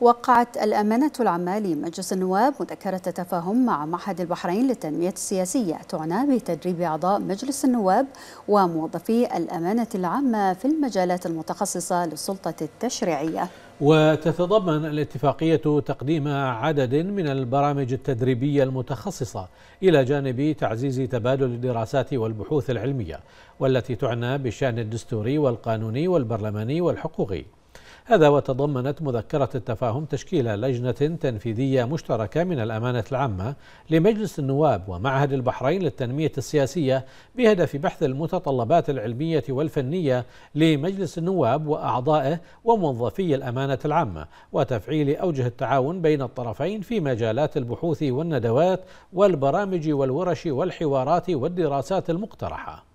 وقعت الأمانة العامة لمجلس النواب مذكرة تفاهم مع معهد البحرين للتنمية السياسية تعنى بتدريب أعضاء مجلس النواب وموظفي الأمانة العامة في المجالات المتخصصة للسلطة التشريعية وتتضمن الاتفاقية تقديم عدد من البرامج التدريبية المتخصصة إلى جانب تعزيز تبادل الدراسات والبحوث العلمية والتي تعنى بالشأن الدستوري والقانوني والبرلماني والحقوقي هذا وتضمنت مذكرة التفاهم تشكيل لجنة تنفيذية مشتركة من الأمانة العامة لمجلس النواب ومعهد البحرين للتنمية السياسية بهدف بحث المتطلبات العلمية والفنية لمجلس النواب وأعضائه وموظفي الأمانة العامة وتفعيل أوجه التعاون بين الطرفين في مجالات البحوث والندوات والبرامج والورش والحوارات والدراسات المقترحة